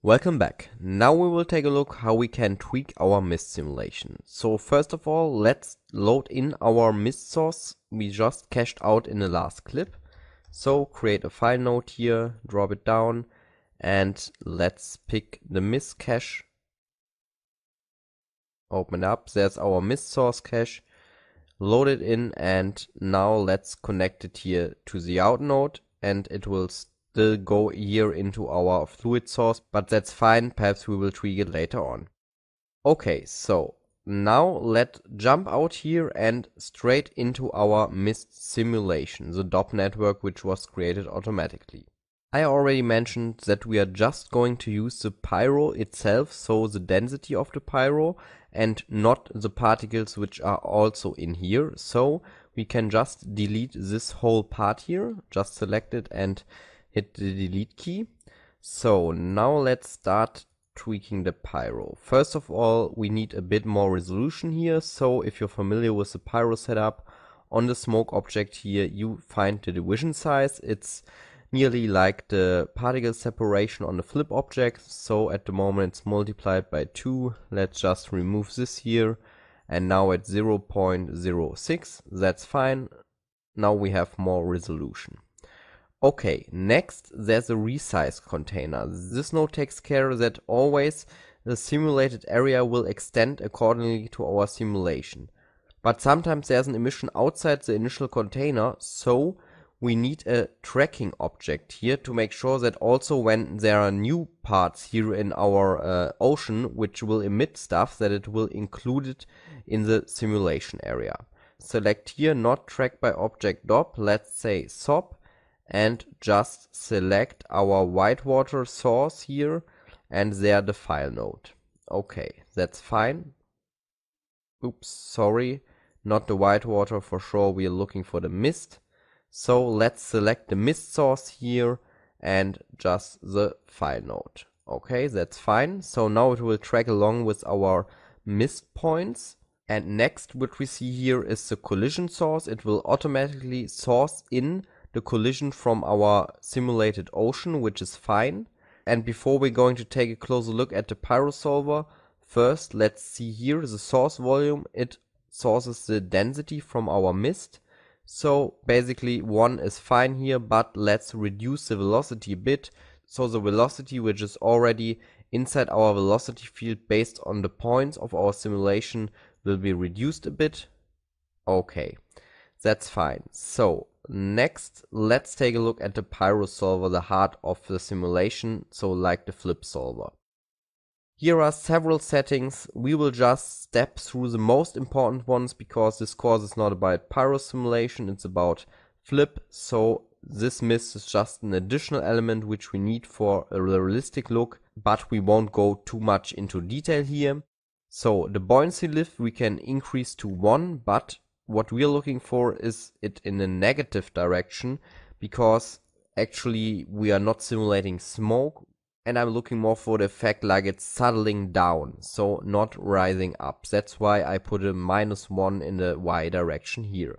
Welcome back. Now we will take a look how we can tweak our mist simulation. So first of all, let's load in our mist source we just cached out in the last clip. So create a file node here, drop it down, and let's pick the mist cache. Open up, there's our mist source cache. Load it in and now let's connect it here to the out node and it will still go here into our fluid source, but that's fine. Perhaps we will tweak it later on. Okay, so now let's jump out here and straight into our mist simulation, the DOP network which was created automatically. I already mentioned that we are just going to use the pyro itself, so the density of the pyro and not the particles which are also in here. So we can just delete this whole part here, just select it and hit the delete key. So now let's start tweaking the pyro. First of all, we need a bit more resolution here. So if you're familiar with the pyro setup, on the smoke object here, you find the division size. It's nearly like the particle separation on the flip object. So at the moment it's multiplied by 2. Let's just remove this here. And now at 0.06, that's fine. Now we have more resolution. Okay, next there's a resize container. This node takes care that always the simulated area will extend accordingly to our simulation. But sometimes there's an emission outside the initial container, so we need a tracking object here to make sure that also when there are new parts here in our uh, ocean which will emit stuff that it will include it in the simulation area. Select here not track by object DOP, let's say SOP and just select our whitewater source here and there the file node. Okay, that's fine. Oops, sorry, not the whitewater for sure, we are looking for the mist. So let's select the mist source here and just the file node. Okay, that's fine. So now it will track along with our mist points. And next what we see here is the collision source. It will automatically source in the collision from our simulated ocean, which is fine. And before we're going to take a closer look at the pyro solver, first let's see here the source volume. It sources the density from our mist. So basically one is fine here, but let's reduce the velocity a bit. So the velocity, which is already inside our velocity field based on the points of our simulation will be reduced a bit. Okay, that's fine. So next, let's take a look at the Pyro solver, the heart of the simulation, so like the flip solver. Here are several settings. We will just step through the most important ones because this course is not about pyro simulation, it's about flip. So this mist is just an additional element which we need for a realistic look, but we won't go too much into detail here. So the buoyancy lift we can increase to 1, but what we're looking for is it in a negative direction because actually we are not simulating smoke and I'm looking more for the effect like it's settling down, so not rising up. That's why I put a minus 1 in the y direction here.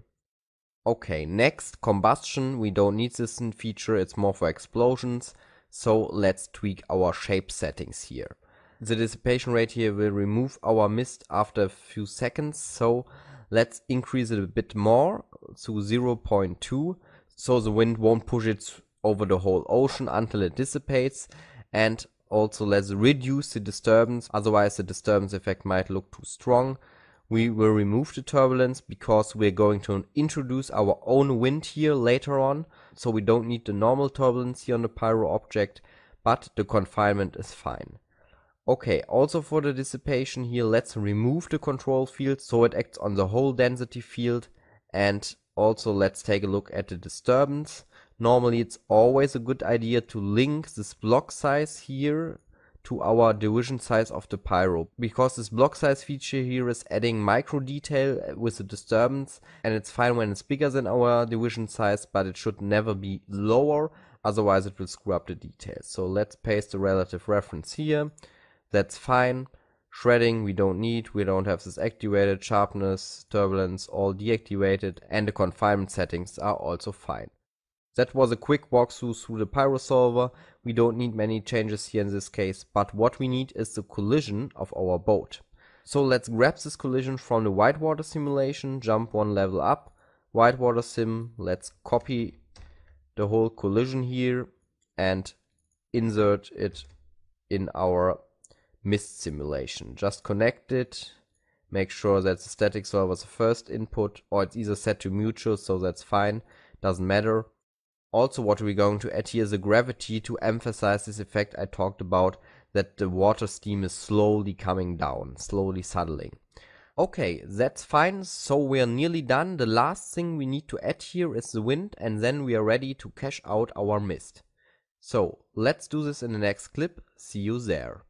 Okay, next, combustion. We don't need this feature, it's more for explosions. So let's tweak our shape settings here. The dissipation rate here will remove our mist after a few seconds, so Let's increase it a bit more to 0.2 so the wind won't push it over the whole ocean until it dissipates and also let's reduce the disturbance otherwise the disturbance effect might look too strong we will remove the turbulence because we're going to introduce our own wind here later on so we don't need the normal turbulence here on the pyro object but the confinement is fine Okay, also for the dissipation here, let's remove the control field so it acts on the whole density field. And also let's take a look at the disturbance. Normally it's always a good idea to link this block size here to our division size of the pyro because this block size feature here is adding micro detail with the disturbance and it's fine when it's bigger than our division size but it should never be lower otherwise it will screw up the details. So let's paste the relative reference here that's fine. Shredding we don't need, we don't have this activated, sharpness, turbulence all deactivated and the confinement settings are also fine. That was a quick walkthrough through the Pyro solver, we don't need many changes here in this case, but what we need is the collision of our boat. So let's grab this collision from the whitewater simulation, jump one level up, whitewater sim, let's copy the whole collision here and insert it in our mist simulation. Just connect it, make sure that the static solver is the first input, or it's either set to mutual, so that's fine, doesn't matter. Also, what we're going to add here is the gravity to emphasize this effect I talked about that the water steam is slowly coming down, slowly settling. Okay, that's fine, so we are nearly done. The last thing we need to add here is the wind and then we are ready to cash out our mist. So, let's do this in the next clip, see you there.